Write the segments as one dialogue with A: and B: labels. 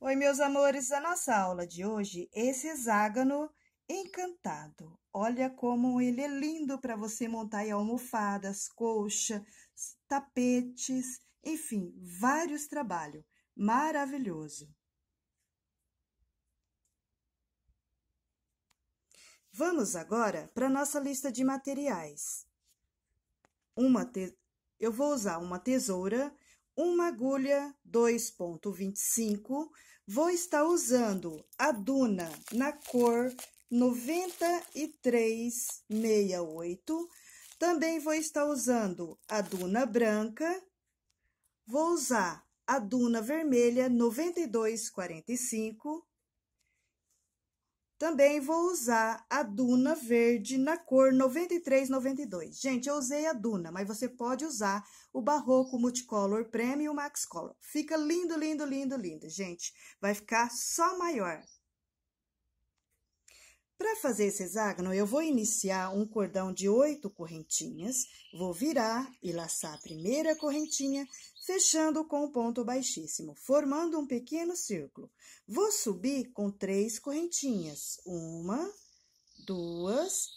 A: Oi, meus amores, a nossa aula de hoje, esse hexágono encantado. Olha como ele é lindo para você montar aí almofadas, colcha, tapetes, enfim, vários trabalhos. Maravilhoso! Vamos agora para nossa lista de materiais. Uma te... Eu vou usar uma tesoura uma agulha 2.25, vou estar usando a Duna na cor 9368. Também vou estar usando a Duna branca. Vou usar a Duna vermelha 9245. Também vou usar a Duna verde na cor 9392. Gente, eu usei a Duna, mas você pode usar o Barroco Multicolor Premium Max Color. Fica lindo, lindo, lindo, lindo, gente. Vai ficar só maior. Para fazer esse hexágono, eu vou iniciar um cordão de oito correntinhas, vou virar e laçar a primeira correntinha, fechando com um ponto baixíssimo, formando um pequeno círculo. Vou subir com três correntinhas, uma, duas,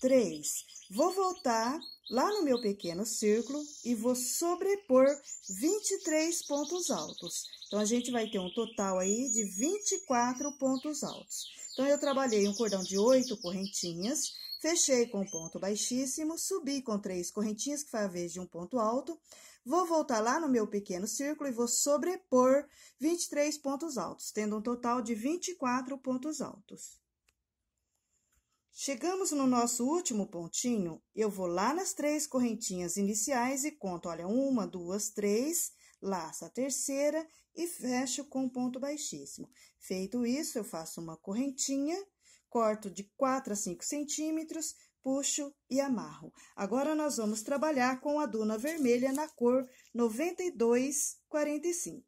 A: três. Vou voltar lá no meu pequeno círculo e vou sobrepor 23 pontos altos. Então, a gente vai ter um total aí de 24 pontos altos. Então, eu trabalhei um cordão de oito correntinhas, fechei com ponto baixíssimo, subi com três correntinhas, que foi a vez de um ponto alto, vou voltar lá no meu pequeno círculo e vou sobrepor 23 pontos altos, tendo um total de 24 pontos altos. Chegamos no nosso último pontinho, eu vou lá nas três correntinhas iniciais e conto, olha, uma, duas, três, laço a terceira e fecho com ponto baixíssimo. Feito isso, eu faço uma correntinha, corto de 4 a 5 centímetros, puxo e amarro. Agora, nós vamos trabalhar com a duna vermelha na cor 9245.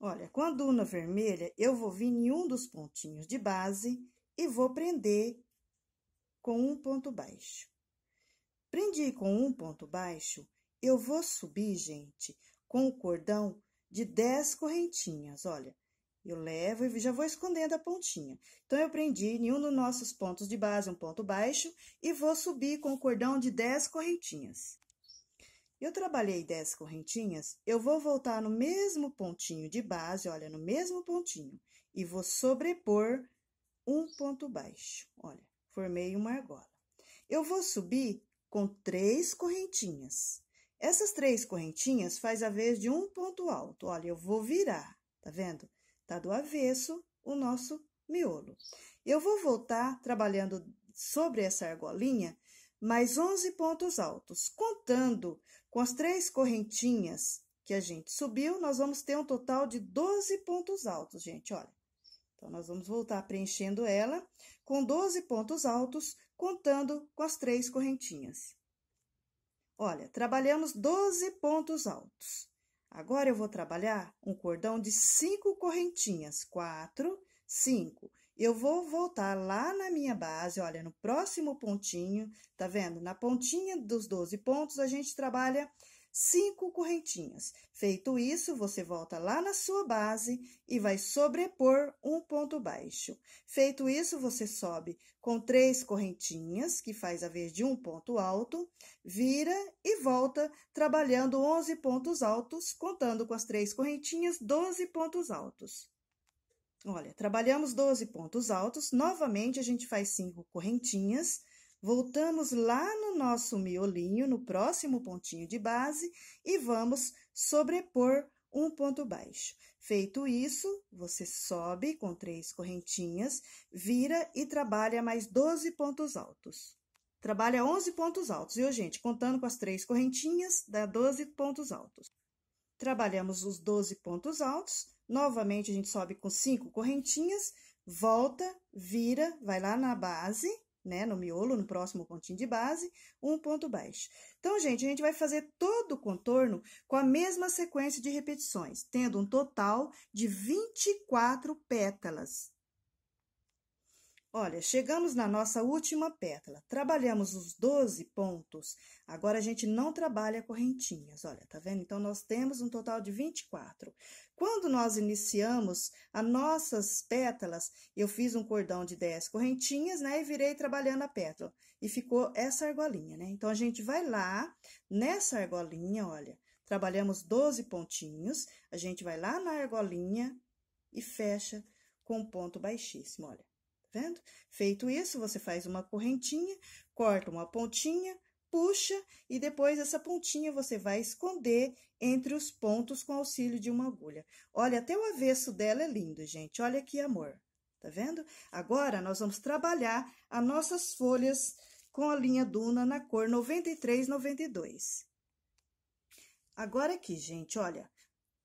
A: Olha, com a duna vermelha, eu vou vir em um dos pontinhos de base e vou prender com um ponto baixo. Prendi com um ponto baixo, eu vou subir, gente, com o cordão de 10 correntinhas, olha. Eu levo e já vou escondendo a pontinha. Então, eu prendi em um dos nossos pontos de base, um ponto baixo, e vou subir com o cordão de 10 correntinhas. Eu trabalhei 10 correntinhas, eu vou voltar no mesmo pontinho de base, olha, no mesmo pontinho, e vou sobrepor um ponto baixo. Olha, formei uma argola. Eu vou subir com três correntinhas. Essas três correntinhas faz a vez de um ponto alto. Olha, eu vou virar, tá vendo? Tá do avesso o nosso miolo. Eu vou voltar trabalhando sobre essa argolinha mais 11 pontos altos. Contando com as três correntinhas que a gente subiu, nós vamos ter um total de 12 pontos altos, gente, olha. Então, nós vamos voltar preenchendo ela com 12 pontos altos, contando com as três correntinhas. Olha, trabalhamos 12 pontos altos. Agora eu vou trabalhar um cordão de cinco correntinhas, quatro, cinco. Eu vou voltar lá na minha base, olha, no próximo pontinho, tá vendo? Na pontinha dos 12 pontos, a gente trabalha cinco correntinhas. Feito isso, você volta lá na sua base e vai sobrepor um ponto baixo. Feito isso, você sobe com três correntinhas, que faz a vez de um ponto alto, vira e volta, trabalhando 11 pontos altos, contando com as três correntinhas, 12 pontos altos. Olha, trabalhamos 12 pontos altos, novamente a gente faz cinco correntinhas, Voltamos lá no nosso miolinho, no próximo pontinho de base, e vamos sobrepor um ponto baixo. Feito isso, você sobe com três correntinhas, vira e trabalha mais 12 pontos altos. Trabalha 11 pontos altos, viu, gente? Contando com as três correntinhas, dá 12 pontos altos. Trabalhamos os 12 pontos altos, novamente a gente sobe com cinco correntinhas, volta, vira, vai lá na base né, no miolo, no próximo pontinho de base, um ponto baixo. Então, gente, a gente vai fazer todo o contorno com a mesma sequência de repetições, tendo um total de 24 pétalas. Olha, chegamos na nossa última pétala, trabalhamos os 12 pontos, agora a gente não trabalha correntinhas, olha, tá vendo? Então, nós temos um total de 24. Quando nós iniciamos as nossas pétalas, eu fiz um cordão de 10 correntinhas, né? E virei trabalhando a pétala. E ficou essa argolinha, né? Então, a gente vai lá nessa argolinha, olha. Trabalhamos 12 pontinhos, a gente vai lá na argolinha e fecha com ponto baixíssimo, olha. Tá vendo? Feito isso, você faz uma correntinha, corta uma pontinha, puxa e depois essa pontinha você vai esconder entre os pontos com auxílio de uma agulha. Olha, até o avesso dela é lindo, gente. Olha que amor, tá vendo? Agora, nós vamos trabalhar as nossas folhas com a linha Duna na cor 9392. Agora aqui, gente, olha,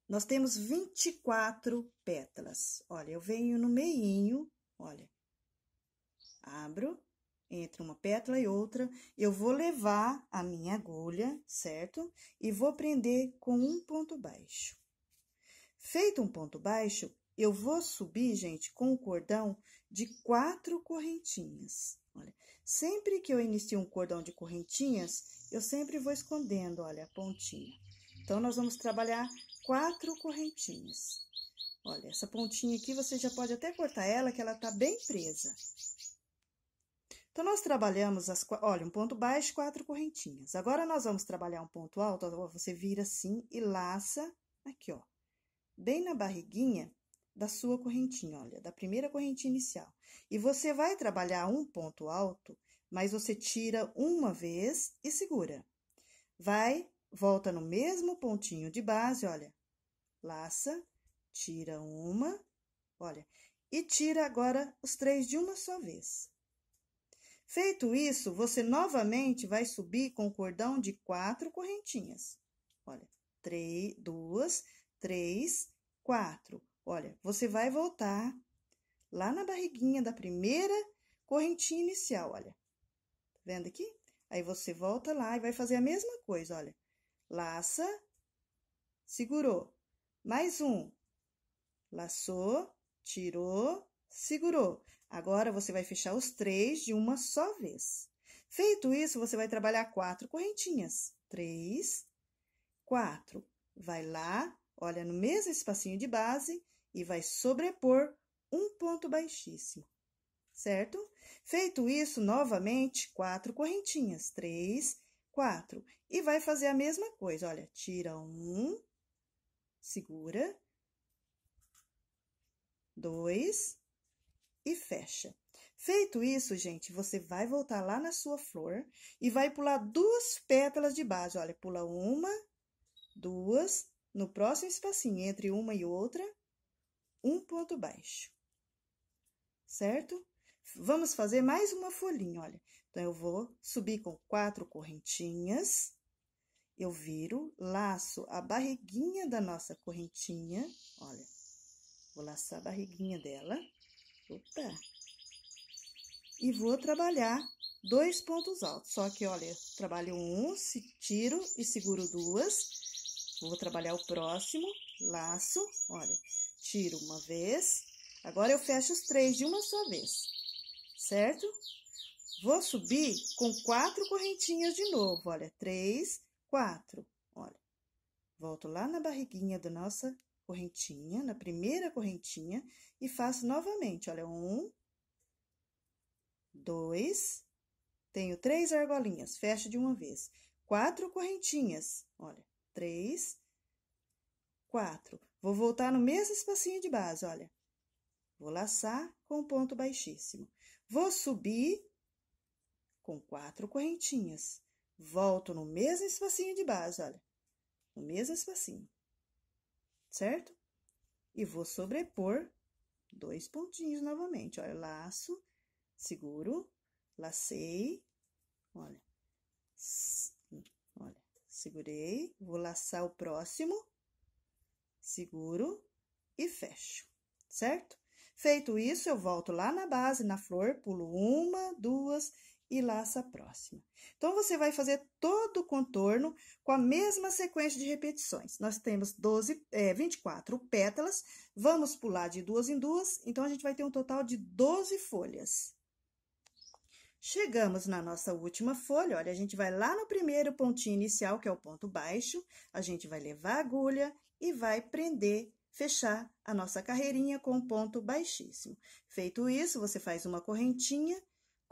A: nós temos 24 pétalas. Olha, eu venho no meinho, olha, abro entre uma pétala e outra, eu vou levar a minha agulha, certo? E vou prender com um ponto baixo. Feito um ponto baixo, eu vou subir, gente, com o cordão de quatro correntinhas. Olha, sempre que eu inicio um cordão de correntinhas, eu sempre vou escondendo, olha, a pontinha. Então, nós vamos trabalhar quatro correntinhas. Olha, essa pontinha aqui você já pode até cortar ela, que ela tá bem presa. Então, nós trabalhamos, as, olha, um ponto baixo, quatro correntinhas. Agora, nós vamos trabalhar um ponto alto, ó, você vira assim e laça aqui, ó, bem na barriguinha da sua correntinha, olha, da primeira correntinha inicial. E você vai trabalhar um ponto alto, mas você tira uma vez e segura. Vai, volta no mesmo pontinho de base, olha, laça, tira uma, olha, e tira agora os três de uma só vez. Feito isso, você novamente vai subir com o cordão de quatro correntinhas. Olha, três, duas, três, quatro. Olha, você vai voltar lá na barriguinha da primeira correntinha inicial, olha. Tá vendo aqui? Aí você volta lá e vai fazer a mesma coisa, olha. Laça, segurou. Mais um. Laçou, tirou, segurou. Agora você vai fechar os três de uma só vez. Feito isso, você vai trabalhar quatro correntinhas. Três, quatro. Vai lá, olha no mesmo espacinho de base e vai sobrepor um ponto baixíssimo, certo? Feito isso, novamente, quatro correntinhas. Três, quatro. E vai fazer a mesma coisa. Olha, tira um, segura, dois, e fecha. Feito isso, gente, você vai voltar lá na sua flor e vai pular duas pétalas de base. Olha, pula uma, duas, no próximo espacinho entre uma e outra, um ponto baixo. Certo? Vamos fazer mais uma folhinha, olha. Então, eu vou subir com quatro correntinhas, eu viro, laço a barriguinha da nossa correntinha, olha. Vou laçar a barriguinha dela. É. E vou trabalhar dois pontos altos. Só que, olha, trabalho um, tiro e seguro duas. Vou trabalhar o próximo, laço, olha, tiro uma vez. Agora, eu fecho os três de uma só vez, certo? Vou subir com quatro correntinhas de novo, olha, três, quatro, olha. Volto lá na barriguinha da nossa correntinha, na primeira correntinha, e faço novamente. Olha, um, dois, tenho três argolinhas, fecho de uma vez. Quatro correntinhas, olha, três, quatro. Vou voltar no mesmo espacinho de base, olha. Vou laçar com ponto baixíssimo. Vou subir com quatro correntinhas. Volto no mesmo espacinho de base, olha. No mesmo espacinho certo? E vou sobrepor dois pontinhos novamente. Olha, laço, seguro, lacei, olha, olha, segurei, vou laçar o próximo, seguro e fecho, certo? Feito isso, eu volto lá na base, na flor, pulo uma, duas e laça a próxima. Então, você vai fazer todo o contorno com a mesma sequência de repetições. Nós temos 12, é, 24 pétalas, vamos pular de duas em duas, então, a gente vai ter um total de 12 folhas. Chegamos na nossa última folha, olha, a gente vai lá no primeiro pontinho inicial, que é o ponto baixo, a gente vai levar a agulha e vai prender fechar a nossa carreirinha com um ponto baixíssimo. Feito isso, você faz uma correntinha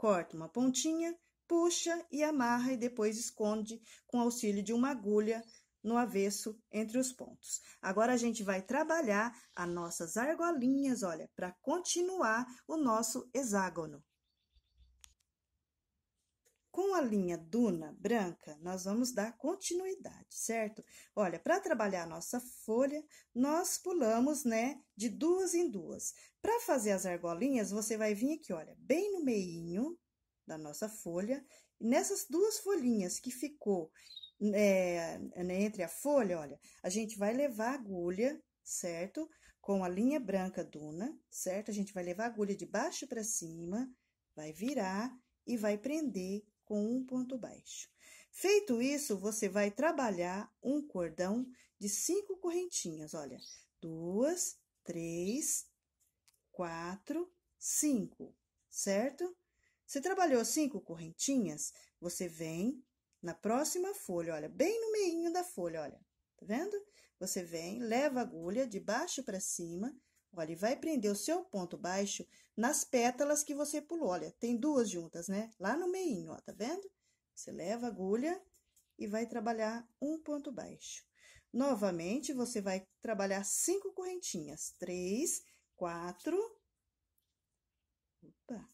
A: corta uma pontinha, puxa e amarra e depois esconde com auxílio de uma agulha no avesso entre os pontos. Agora a gente vai trabalhar as nossas argolinhas, olha, para continuar o nosso hexágono. Com a linha Duna branca, nós vamos dar continuidade, certo? Olha, para trabalhar a nossa folha, nós pulamos, né, de duas em duas. Para fazer as argolinhas, você vai vir aqui, olha, bem no meinho da nossa folha, nessas duas folhinhas que ficou é, né, entre a folha, olha, a gente vai levar a agulha, certo? Com a linha branca Duna, certo? A gente vai levar a agulha de baixo para cima, vai virar e vai prender com um ponto baixo. Feito isso, você vai trabalhar um cordão de cinco correntinhas, olha, duas, três, quatro, cinco, certo? Você trabalhou cinco correntinhas, você vem na próxima folha, olha, bem no meio da folha, olha, tá vendo? Você vem, leva a agulha de baixo para cima, Olha, e vai prender o seu ponto baixo nas pétalas que você pulou. Olha, tem duas juntas, né? Lá no meinho, ó, tá vendo? Você leva a agulha e vai trabalhar um ponto baixo. Novamente, você vai trabalhar cinco correntinhas. Três, quatro... Opa!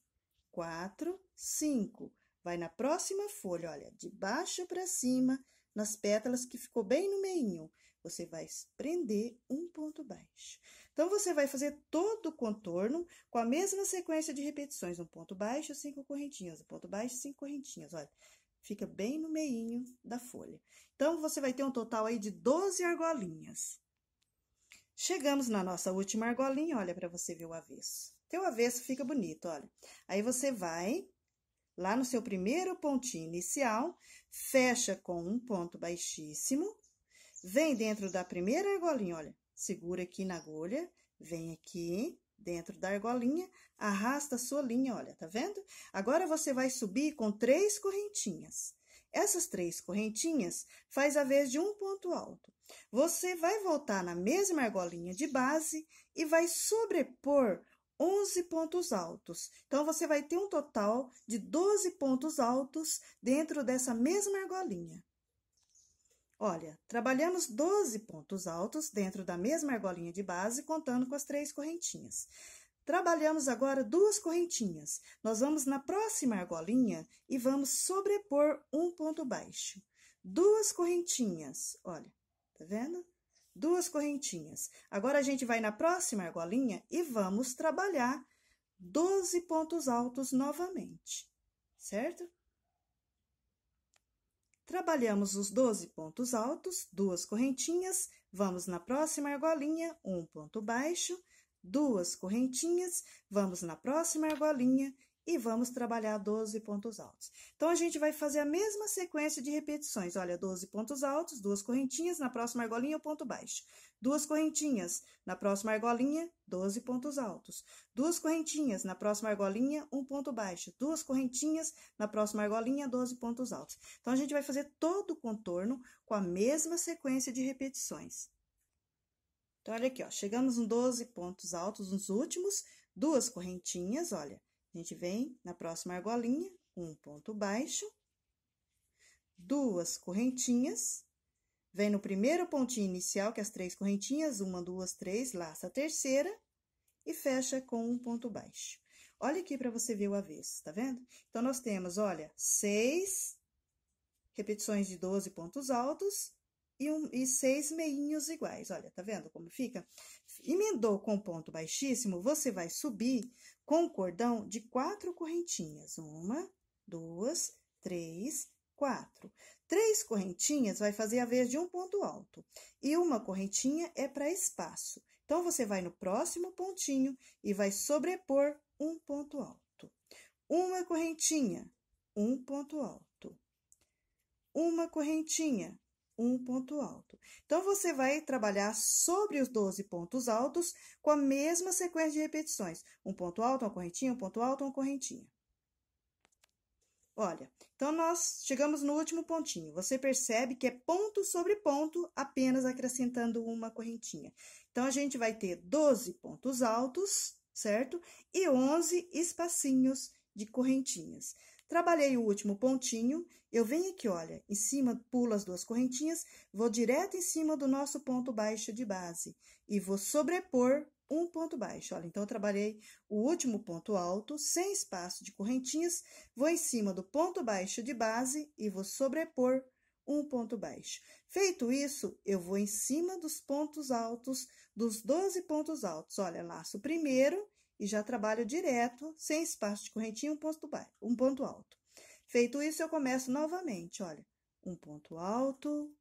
A: Quatro, cinco. Vai na próxima folha, olha, de baixo para cima, nas pétalas que ficou bem no meinho. Você vai prender um ponto baixo. Então, você vai fazer todo o contorno com a mesma sequência de repetições. Um ponto baixo, cinco correntinhas. Um ponto baixo, cinco correntinhas. Olha, fica bem no meinho da folha. Então, você vai ter um total aí de 12 argolinhas. Chegamos na nossa última argolinha, olha para você ver o avesso. Teu avesso fica bonito, olha. Aí você vai lá no seu primeiro pontinho inicial, fecha com um ponto baixíssimo, vem dentro da primeira argolinha, olha, segura aqui na agulha, vem aqui dentro da argolinha, arrasta a sua linha, olha, tá vendo? Agora você vai subir com três correntinhas. Essas três correntinhas faz a vez de um ponto alto. Você vai voltar na mesma argolinha de base e vai sobrepor 11 pontos altos. Então, você vai ter um total de 12 pontos altos dentro dessa mesma argolinha. Olha, trabalhamos 12 pontos altos dentro da mesma argolinha de base, contando com as três correntinhas. Trabalhamos agora duas correntinhas. Nós vamos na próxima argolinha e vamos sobrepor um ponto baixo. Duas correntinhas, olha, tá vendo? Duas correntinhas. Agora a gente vai na próxima argolinha e vamos trabalhar 12 pontos altos novamente, certo? Trabalhamos os 12 pontos altos, duas correntinhas, vamos na próxima argolinha, um ponto baixo, duas correntinhas, vamos na próxima argolinha e vamos trabalhar 12 pontos altos. Então, a gente vai fazer a mesma sequência de repetições. Olha, 12 pontos altos, duas correntinhas, na próxima argolinha, o um ponto baixo. Duas correntinhas, na próxima argolinha, 12 pontos altos. Duas correntinhas, na próxima argolinha, um ponto baixo. Duas correntinhas, na próxima argolinha, 12 pontos altos. Então, a gente vai fazer todo o contorno com a mesma sequência de repetições. Então, olha aqui, ó, chegamos em 12 pontos altos, nos últimos, duas correntinhas, olha a gente vem na próxima argolinha, um ponto baixo, duas correntinhas, vem no primeiro pontinho inicial, que é as três correntinhas, uma, duas, três, laça a terceira e fecha com um ponto baixo. Olha aqui para você ver o avesso, tá vendo? Então, nós temos, olha, seis repetições de 12 pontos altos e, um, e seis meinhos iguais. Olha, tá vendo como fica? Emendou com ponto baixíssimo, você vai subir com um cordão de quatro correntinhas. Uma, duas, três, quatro. Três correntinhas vai fazer a vez de um ponto alto e uma correntinha é para espaço. Então, você vai no próximo pontinho e vai sobrepor um ponto alto. Uma correntinha, um ponto alto. Uma correntinha, um ponto alto. Então, você vai trabalhar sobre os 12 pontos altos com a mesma sequência de repetições. Um ponto alto, uma correntinha, um ponto alto, uma correntinha. Olha, então nós chegamos no último pontinho. Você percebe que é ponto sobre ponto, apenas acrescentando uma correntinha. Então, a gente vai ter 12 pontos altos, certo? E 11 espacinhos de correntinhas. Trabalhei o último pontinho, eu venho aqui, olha, em cima, pulo as duas correntinhas, vou direto em cima do nosso ponto baixo de base e vou sobrepor um ponto baixo. Olha, então eu trabalhei o último ponto alto, sem espaço de correntinhas, vou em cima do ponto baixo de base e vou sobrepor um ponto baixo. Feito isso, eu vou em cima dos pontos altos, dos 12 pontos altos. Olha, laço o primeiro e já trabalho direto, sem espaço de correntinha, um ponto, baixo, um ponto alto. Feito isso, eu começo novamente, olha, um ponto alto,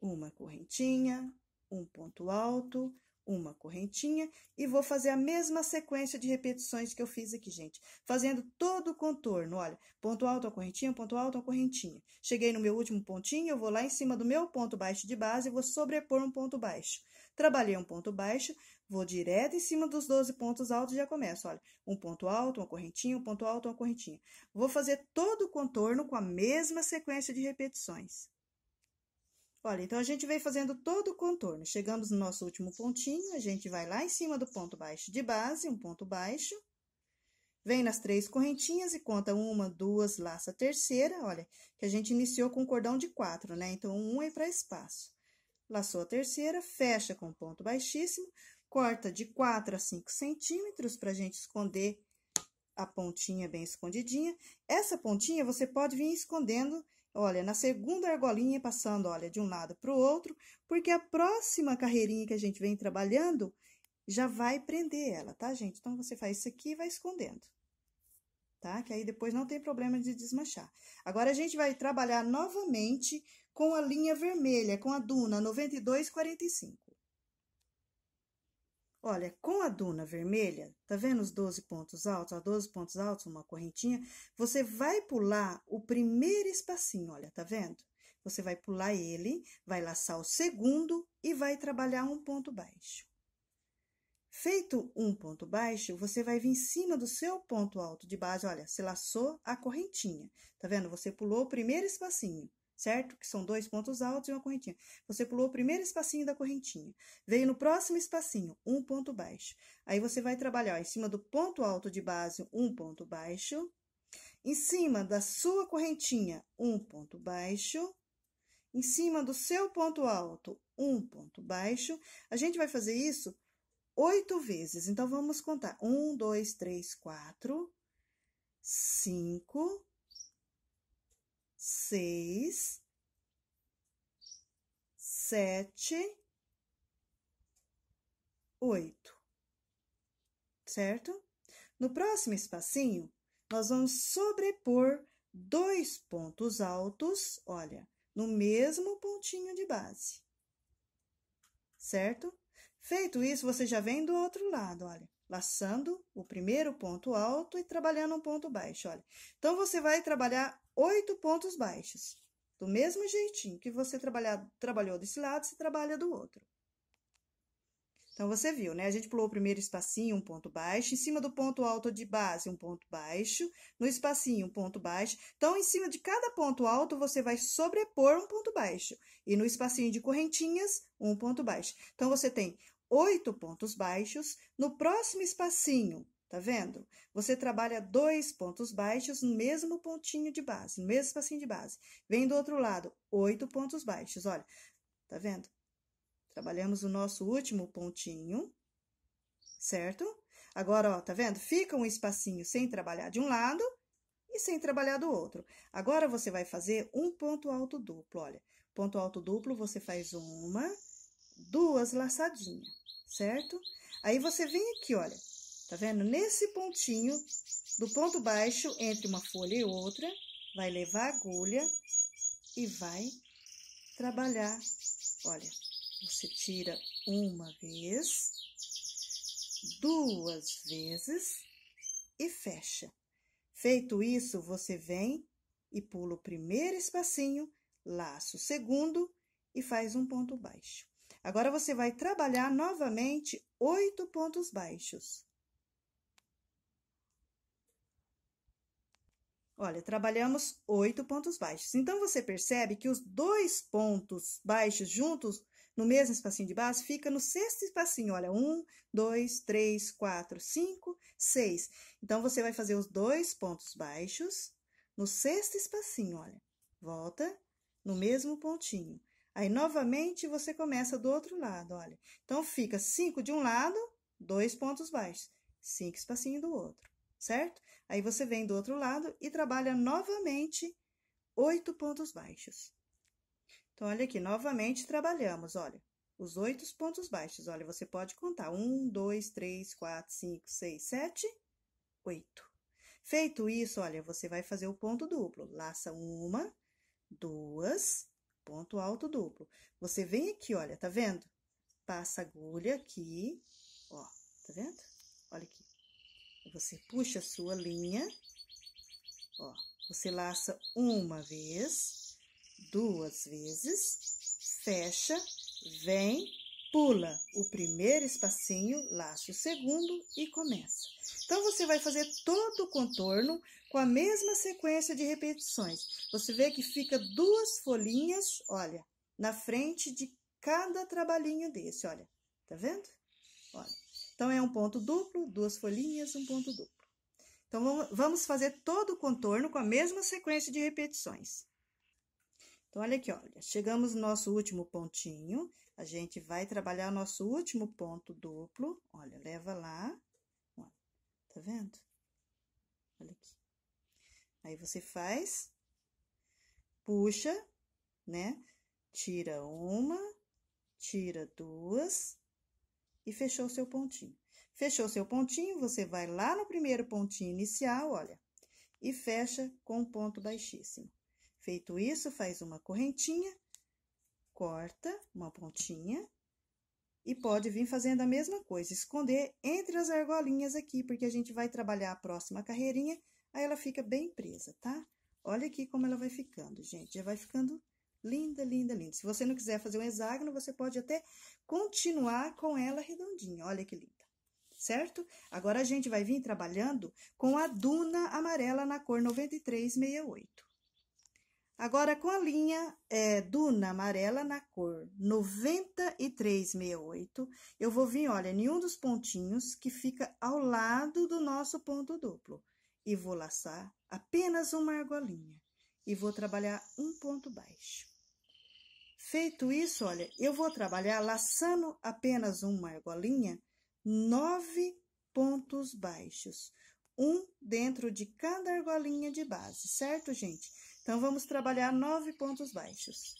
A: uma correntinha, um ponto alto, uma correntinha, e vou fazer a mesma sequência de repetições que eu fiz aqui, gente, fazendo todo o contorno, olha, ponto alto, a correntinha, ponto alto, a correntinha. Cheguei no meu último pontinho, eu vou lá em cima do meu ponto baixo de base e vou sobrepor um ponto baixo. Trabalhei um ponto baixo, Vou direto em cima dos 12 pontos altos e já começo. Olha, um ponto alto, uma correntinha, um ponto alto, uma correntinha. Vou fazer todo o contorno com a mesma sequência de repetições. Olha, então a gente vem fazendo todo o contorno. Chegamos no nosso último pontinho, a gente vai lá em cima do ponto baixo de base, um ponto baixo. Vem nas três correntinhas e conta uma, duas, laça a terceira. Olha, que a gente iniciou com um cordão de quatro, né? Então, um é para espaço. Laçou a terceira, fecha com ponto baixíssimo. Corta de 4 a 5 centímetros para a gente esconder a pontinha bem escondidinha. Essa pontinha você pode vir escondendo, olha, na segunda argolinha, passando, olha, de um lado para o outro, porque a próxima carreirinha que a gente vem trabalhando já vai prender ela, tá, gente? Então, você faz isso aqui e vai escondendo, tá? Que aí depois não tem problema de desmanchar. Agora, a gente vai trabalhar novamente com a linha vermelha, com a duna 9245. Olha, com a duna vermelha, tá vendo os 12 pontos altos? a 12 pontos altos, uma correntinha. Você vai pular o primeiro espacinho, olha, tá vendo? Você vai pular ele, vai laçar o segundo e vai trabalhar um ponto baixo. Feito um ponto baixo, você vai vir em cima do seu ponto alto de base. Olha, você laçou a correntinha, tá vendo? Você pulou o primeiro espacinho certo? Que são dois pontos altos e uma correntinha. Você pulou o primeiro espacinho da correntinha, veio no próximo espacinho, um ponto baixo. Aí você vai trabalhar ó, em cima do ponto alto de base, um ponto baixo. Em cima da sua correntinha, um ponto baixo. Em cima do seu ponto alto, um ponto baixo. A gente vai fazer isso oito vezes. Então, vamos contar. Um, dois, três, quatro, cinco, seis, sete, oito, certo? No próximo espacinho, nós vamos sobrepor dois pontos altos, olha, no mesmo pontinho de base, certo? Feito isso, você já vem do outro lado, olha laçando o primeiro ponto alto e trabalhando um ponto baixo, olha. Então, você vai trabalhar oito pontos baixos. Do mesmo jeitinho que você trabalhar, trabalhou desse lado, você trabalha do outro. Então, você viu, né? A gente pulou o primeiro espacinho, um ponto baixo. Em cima do ponto alto de base, um ponto baixo. No espacinho, um ponto baixo. Então, em cima de cada ponto alto, você vai sobrepor um ponto baixo. E no espacinho de correntinhas, um ponto baixo. Então, você tem oito pontos baixos. No próximo espacinho, Tá vendo? Você trabalha dois pontos baixos no mesmo pontinho de base, no mesmo espacinho de base. Vem do outro lado, oito pontos baixos. Olha, tá vendo? Trabalhamos o nosso último pontinho, certo? Agora, ó, tá vendo? Fica um espacinho sem trabalhar de um lado e sem trabalhar do outro. Agora, você vai fazer um ponto alto duplo, olha. Ponto alto duplo, você faz uma, duas laçadinhas, certo? Aí, você vem aqui, olha, Tá vendo? Nesse pontinho, do ponto baixo, entre uma folha e outra, vai levar a agulha e vai trabalhar. Olha, você tira uma vez, duas vezes e fecha. Feito isso, você vem e pula o primeiro espacinho, laço o segundo e faz um ponto baixo. Agora, você vai trabalhar novamente oito pontos baixos. Olha, trabalhamos oito pontos baixos. Então, você percebe que os dois pontos baixos juntos no mesmo espacinho de base fica no sexto espacinho. Olha, um, dois, três, quatro, cinco, seis. Então, você vai fazer os dois pontos baixos no sexto espacinho, olha. Volta no mesmo pontinho. Aí, novamente, você começa do outro lado, olha. Então, fica cinco de um lado, dois pontos baixos. Cinco espacinho do outro, certo? Aí você vem do outro lado e trabalha novamente oito pontos baixos. Então, olha aqui, novamente trabalhamos, olha, os oito pontos baixos. Olha, você pode contar: um, dois, três, quatro, cinco, seis, sete, oito. Feito isso, olha, você vai fazer o ponto duplo. Laça uma, duas, ponto alto duplo. Você vem aqui, olha, tá vendo? Passa agulha aqui, ó, tá vendo? Olha aqui. Você puxa a sua linha, ó, você laça uma vez, duas vezes, fecha, vem, pula o primeiro espacinho, laça o segundo e começa. Então, você vai fazer todo o contorno com a mesma sequência de repetições. Você vê que fica duas folhinhas, olha, na frente de cada trabalhinho desse, olha. Tá vendo? Olha. Então, é um ponto duplo, duas folhinhas, um ponto duplo. Então, vamos fazer todo o contorno com a mesma sequência de repetições. Então, olha aqui, olha, chegamos no nosso último pontinho, a gente vai trabalhar o nosso último ponto duplo, olha, leva lá, tá vendo? Olha aqui. Aí, você faz, puxa, né? Tira uma, tira duas, e fechou seu pontinho. Fechou seu pontinho, você vai lá no primeiro pontinho inicial, olha, e fecha com um ponto baixíssimo. Feito isso, faz uma correntinha, corta uma pontinha e pode vir fazendo a mesma coisa, esconder entre as argolinhas aqui, porque a gente vai trabalhar a próxima carreirinha, aí ela fica bem presa, tá? Olha aqui como ela vai ficando, gente, já vai ficando Linda, linda, linda. Se você não quiser fazer um hexágono, você pode até continuar com ela redondinha. Olha que linda, certo? Agora, a gente vai vir trabalhando com a duna amarela na cor 9368. Agora, com a linha é, Duna amarela na cor 9368, eu vou vir, olha, em um dos pontinhos que fica ao lado do nosso ponto duplo. E vou laçar apenas uma argolinha. E vou trabalhar um ponto baixo. Feito isso, olha, eu vou trabalhar laçando apenas uma argolinha, nove pontos baixos, um dentro de cada argolinha de base, certo, gente? Então, vamos trabalhar nove pontos baixos.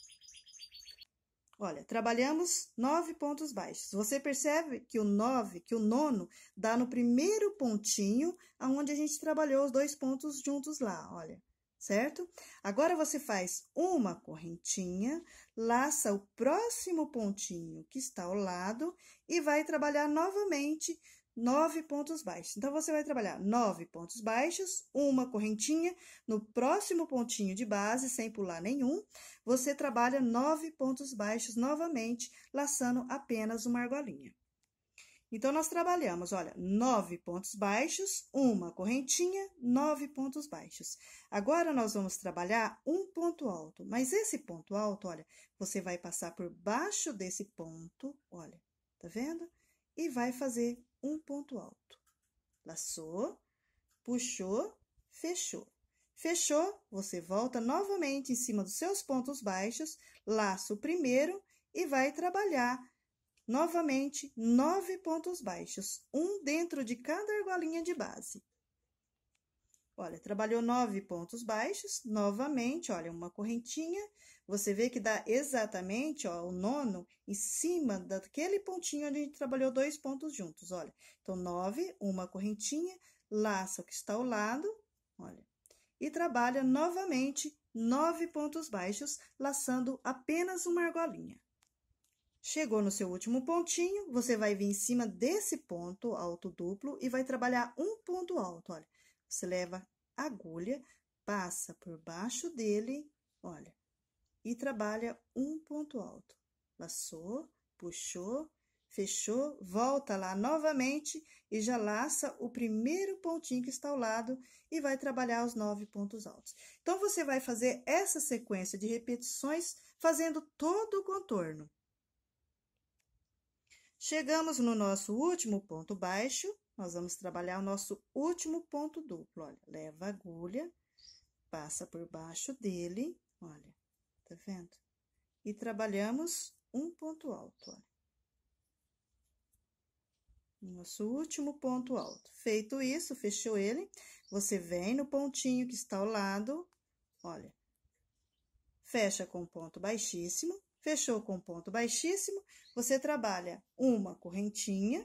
A: Olha, trabalhamos nove pontos baixos. Você percebe que o nove, que o nono, dá no primeiro pontinho, aonde a gente trabalhou os dois pontos juntos lá, olha certo? Agora você faz uma correntinha, laça o próximo pontinho que está ao lado e vai trabalhar novamente nove pontos baixos. Então, você vai trabalhar nove pontos baixos, uma correntinha, no próximo pontinho de base, sem pular nenhum, você trabalha nove pontos baixos novamente, laçando apenas uma argolinha. Então, nós trabalhamos, olha, nove pontos baixos, uma correntinha, nove pontos baixos. Agora, nós vamos trabalhar um ponto alto, mas esse ponto alto, olha, você vai passar por baixo desse ponto, olha, tá vendo? E vai fazer um ponto alto. Laçou, puxou, fechou. Fechou, você volta novamente em cima dos seus pontos baixos, laça o primeiro e vai trabalhar Novamente, nove pontos baixos, um dentro de cada argolinha de base. Olha, trabalhou nove pontos baixos, novamente, olha, uma correntinha. Você vê que dá exatamente, ó, o nono em cima daquele pontinho onde a gente trabalhou dois pontos juntos, olha. Então, nove, uma correntinha, laça o que está ao lado, olha. E trabalha novamente nove pontos baixos, laçando apenas uma argolinha. Chegou no seu último pontinho, você vai vir em cima desse ponto alto duplo e vai trabalhar um ponto alto, olha. Você leva a agulha, passa por baixo dele, olha, e trabalha um ponto alto. Laçou, puxou, fechou, volta lá novamente e já laça o primeiro pontinho que está ao lado e vai trabalhar os nove pontos altos. Então, você vai fazer essa sequência de repetições fazendo todo o contorno. Chegamos no nosso último ponto baixo, nós vamos trabalhar o nosso último ponto duplo. Olha, leva a agulha, passa por baixo dele, olha, tá vendo? E trabalhamos um ponto alto, olha. Nosso último ponto alto. Feito isso, fechou ele, você vem no pontinho que está ao lado, olha, fecha com ponto baixíssimo, Fechou com ponto baixíssimo, você trabalha uma correntinha,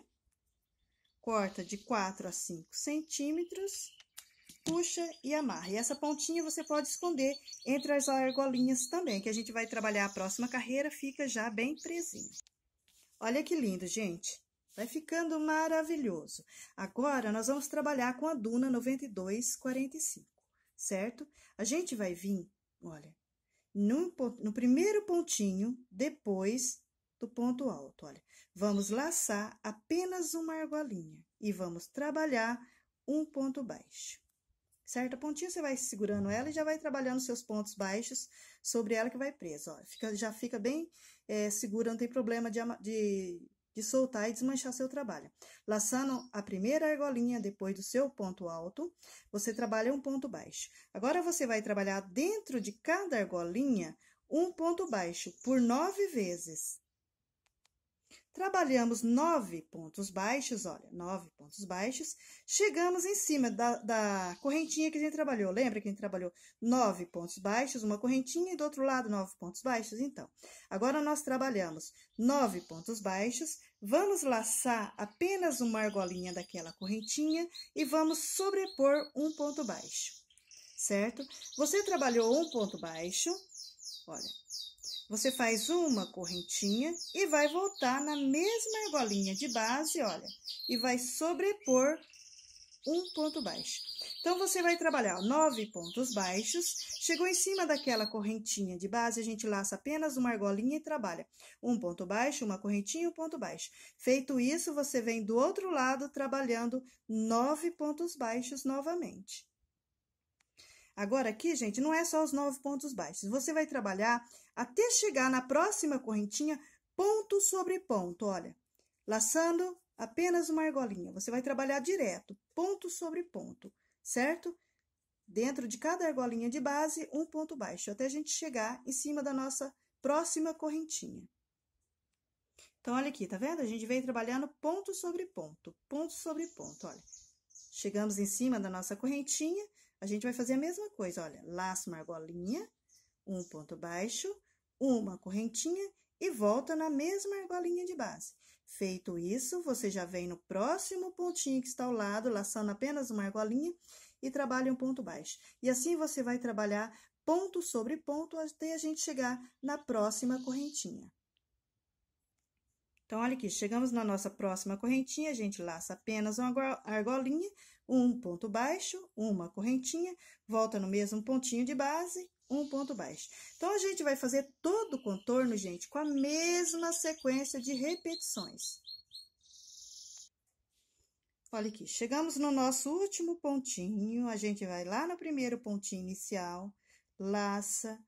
A: corta de 4 a 5 centímetros, puxa e amarra. E essa pontinha você pode esconder entre as argolinhas também, que a gente vai trabalhar a próxima carreira, fica já bem presinho. Olha que lindo, gente! Vai ficando maravilhoso. Agora, nós vamos trabalhar com a Duna 9245, certo? A gente vai vir, olha, no, no primeiro pontinho, depois do ponto alto. Olha, vamos laçar apenas uma argolinha e vamos trabalhar um ponto baixo. Certo? A pontinha você vai segurando ela e já vai trabalhando seus pontos baixos sobre ela que vai presa. Ó, fica, já fica bem é, segura, não tem problema de, de de soltar e desmanchar seu trabalho. Laçando a primeira argolinha depois do seu ponto alto, você trabalha um ponto baixo. Agora você vai trabalhar dentro de cada argolinha um ponto baixo por nove vezes. Trabalhamos nove pontos baixos, olha, nove pontos baixos. Chegamos em cima da, da correntinha que a gente trabalhou. Lembra que a gente trabalhou nove pontos baixos, uma correntinha e do outro lado nove pontos baixos? Então, agora nós trabalhamos nove pontos baixos. Vamos laçar apenas uma argolinha daquela correntinha e vamos sobrepor um ponto baixo, certo? Você trabalhou um ponto baixo, olha, você faz uma correntinha e vai voltar na mesma argolinha de base, olha, e vai sobrepor um ponto baixo. Então, você vai trabalhar nove pontos baixos. Chegou em cima daquela correntinha de base, a gente laça apenas uma argolinha e trabalha um ponto baixo, uma correntinha e um ponto baixo. Feito isso, você vem do outro lado trabalhando nove pontos baixos novamente. Agora, aqui, gente, não é só os nove pontos baixos. Você vai trabalhar até chegar na próxima correntinha, ponto sobre ponto, olha. Laçando apenas uma argolinha, você vai trabalhar direto, ponto sobre ponto, certo? Dentro de cada argolinha de base, um ponto baixo, até a gente chegar em cima da nossa próxima correntinha. Então, olha aqui, tá vendo? A gente vem trabalhando ponto sobre ponto, ponto sobre ponto, olha. Chegamos em cima da nossa correntinha, a gente vai fazer a mesma coisa, olha. Laço uma argolinha, um ponto baixo, uma correntinha e volta na mesma argolinha de base. Feito isso, você já vem no próximo pontinho que está ao lado, laçando apenas uma argolinha e trabalha um ponto baixo. E assim você vai trabalhar ponto sobre ponto até a gente chegar na próxima correntinha. Então, olha aqui, chegamos na nossa próxima correntinha, a gente laça apenas uma argolinha, um ponto baixo, uma correntinha, volta no mesmo pontinho de base, um ponto baixo. Então, a gente vai fazer todo o contorno, gente, com a mesma sequência de repetições. Olha aqui, chegamos no nosso último pontinho, a gente vai lá no primeiro pontinho inicial, laça,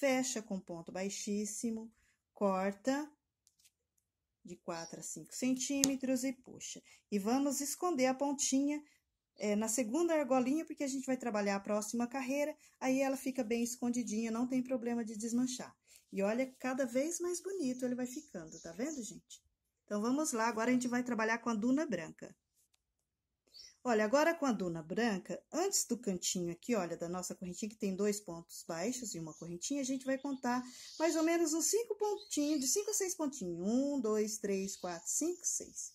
A: fecha com ponto baixíssimo, corta de 4 a 5 centímetros e puxa. E vamos esconder a pontinha é, na segunda argolinha, porque a gente vai trabalhar a próxima carreira, aí ela fica bem escondidinha, não tem problema de desmanchar. E olha, cada vez mais bonito ele vai ficando, tá vendo, gente? Então, vamos lá, agora a gente vai trabalhar com a duna branca. Olha, agora com a duna branca, antes do cantinho aqui, olha, da nossa correntinha, que tem dois pontos baixos e uma correntinha, a gente vai contar mais ou menos uns cinco pontinhos, de cinco a seis pontinhos. Um, dois, três, quatro, cinco, seis.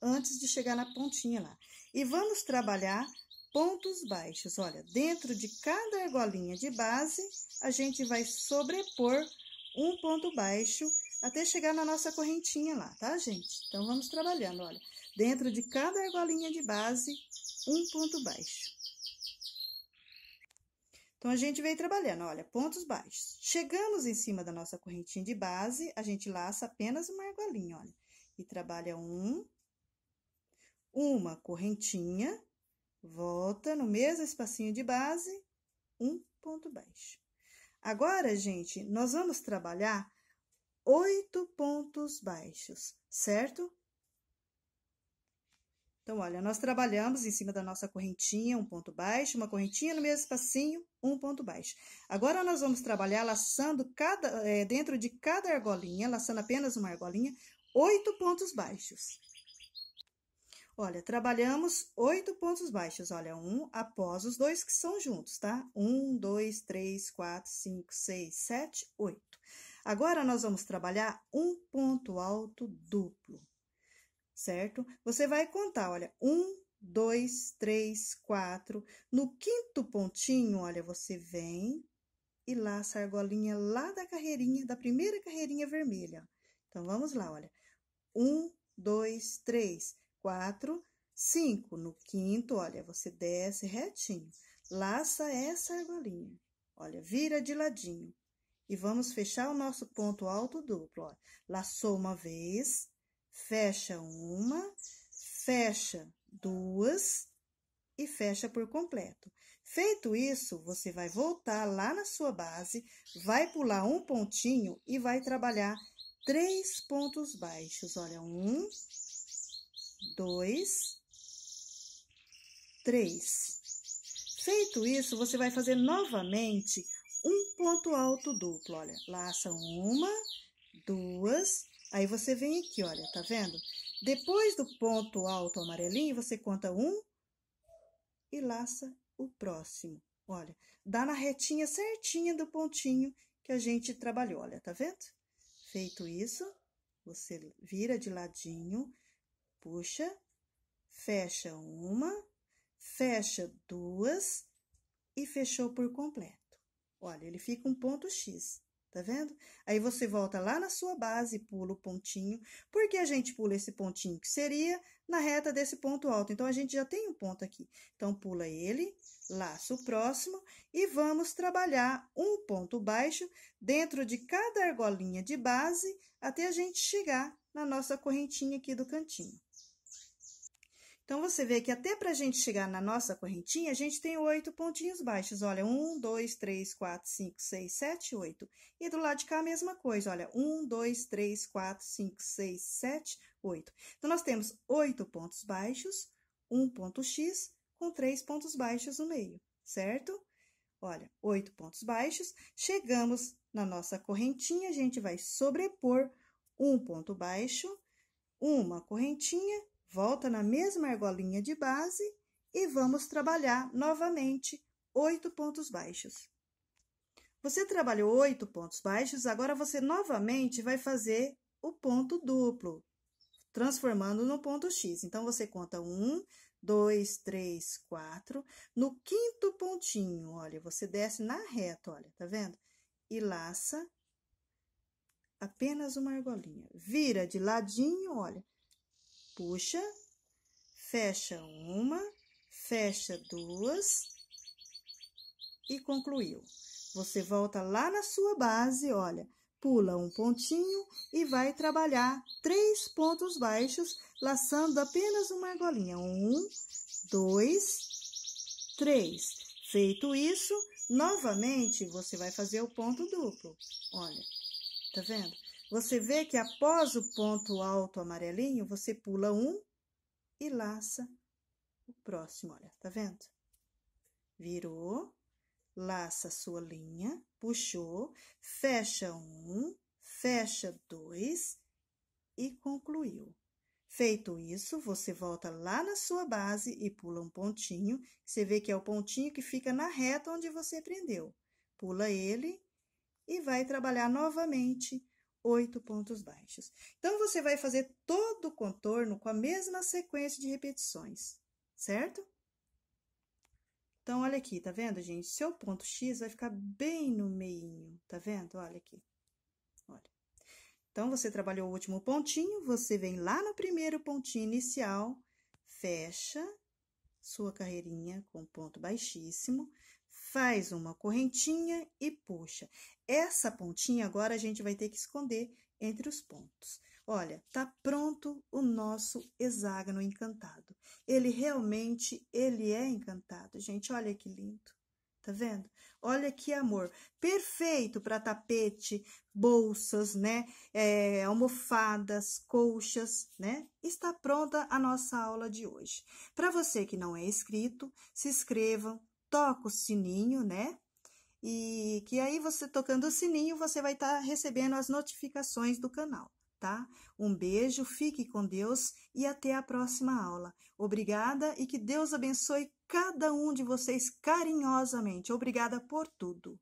A: Antes de chegar na pontinha lá. E vamos trabalhar pontos baixos. Olha, dentro de cada argolinha de base, a gente vai sobrepor um ponto baixo até chegar na nossa correntinha lá, tá, gente? Então, vamos trabalhando, olha. Dentro de cada argolinha de base, um ponto baixo. Então, a gente vem trabalhando, olha, pontos baixos. Chegamos em cima da nossa correntinha de base, a gente laça apenas uma argolinha, olha. E trabalha um, uma correntinha, volta no mesmo espacinho de base, um ponto baixo. Agora, gente, nós vamos trabalhar oito pontos baixos, certo? Então, olha, nós trabalhamos em cima da nossa correntinha, um ponto baixo, uma correntinha no mesmo espacinho, um ponto baixo. Agora, nós vamos trabalhar laçando cada, é, dentro de cada argolinha, laçando apenas uma argolinha, oito pontos baixos. Olha, trabalhamos oito pontos baixos. Olha, um após os dois que são juntos, tá? Um, dois, três, quatro, cinco, seis, sete, oito. Agora, nós vamos trabalhar um ponto alto duplo, certo? Você vai contar, olha, um, dois, três, quatro. No quinto pontinho, olha, você vem e laça a argolinha lá da carreirinha, da primeira carreirinha vermelha. Então, vamos lá, olha. Um, dois, três quatro, cinco. No quinto, olha, você desce retinho, laça essa argolinha, olha, vira de ladinho. E vamos fechar o nosso ponto alto duplo, Laçou uma vez, fecha uma, fecha duas e fecha por completo. Feito isso, você vai voltar lá na sua base, vai pular um pontinho e vai trabalhar três pontos baixos. Olha, um, dois, três. Feito isso, você vai fazer novamente um ponto alto duplo, olha. Laça uma, duas, aí você vem aqui, olha, tá vendo? Depois do ponto alto amarelinho, você conta um e laça o próximo. Olha, dá na retinha certinha do pontinho que a gente trabalhou, olha, tá vendo? Feito isso, você vira de ladinho, puxa, fecha uma, fecha duas e fechou por completo. Olha, ele fica um ponto X, tá vendo? Aí você volta lá na sua base, pula o pontinho. Por que a gente pula esse pontinho? Que seria na reta desse ponto alto. Então, a gente já tem um ponto aqui. Então, pula ele, laço o próximo e vamos trabalhar um ponto baixo dentro de cada argolinha de base até a gente chegar na nossa correntinha aqui do cantinho. Então, você vê que até para a gente chegar na nossa correntinha, a gente tem oito pontinhos baixos. Olha, um, dois, três, quatro, cinco, seis, sete, oito. E do lado de cá, a mesma coisa. Olha, um, dois, três, quatro, cinco, seis, sete, oito. Então, nós temos oito pontos baixos, um ponto X, com três pontos baixos no meio, certo? Olha, oito pontos baixos. Chegamos na nossa correntinha, a gente vai sobrepor um ponto baixo, uma correntinha Volta na mesma argolinha de base e vamos trabalhar novamente oito pontos baixos. Você trabalhou oito pontos baixos, agora você novamente vai fazer o ponto duplo, transformando no ponto X. Então, você conta um, dois, três, quatro. No quinto pontinho, olha, você desce na reta, olha, tá vendo? E laça apenas uma argolinha. Vira de ladinho, olha, puxa, fecha uma, fecha duas e concluiu. Você volta lá na sua base, olha, pula um pontinho e vai trabalhar três pontos baixos, laçando apenas uma argolinha. Um, dois, três. Feito isso, novamente você vai fazer o ponto duplo. Olha, tá vendo? Você vê que após o ponto alto amarelinho, você pula um e laça o próximo. Olha, tá vendo? Virou, laça a sua linha, puxou, fecha um, fecha dois e concluiu. Feito isso, você volta lá na sua base e pula um pontinho. Você vê que é o pontinho que fica na reta onde você prendeu. Pula ele e vai trabalhar novamente oito pontos baixos. Então, você vai fazer todo o contorno com a mesma sequência de repetições, certo? Então, olha aqui, tá vendo, gente? Seu ponto X vai ficar bem no meinho, tá vendo? Olha aqui, olha. Então, você trabalhou o último pontinho, você vem lá no primeiro pontinho inicial, fecha sua carreirinha com ponto baixíssimo, faz uma correntinha e puxa. Essa pontinha agora a gente vai ter que esconder entre os pontos. Olha, tá pronto o nosso hexágono encantado. Ele realmente, ele é encantado, gente. Olha que lindo. Tá vendo? Olha que amor. Perfeito para tapete, bolsas, né? É, almofadas, colchas, né? Está pronta a nossa aula de hoje. Para você que não é inscrito, se inscrevam, toca o sininho, né? E que aí você tocando o sininho, você vai estar tá recebendo as notificações do canal, tá? Um beijo, fique com Deus e até a próxima aula. Obrigada e que Deus abençoe cada um de vocês carinhosamente. Obrigada por tudo.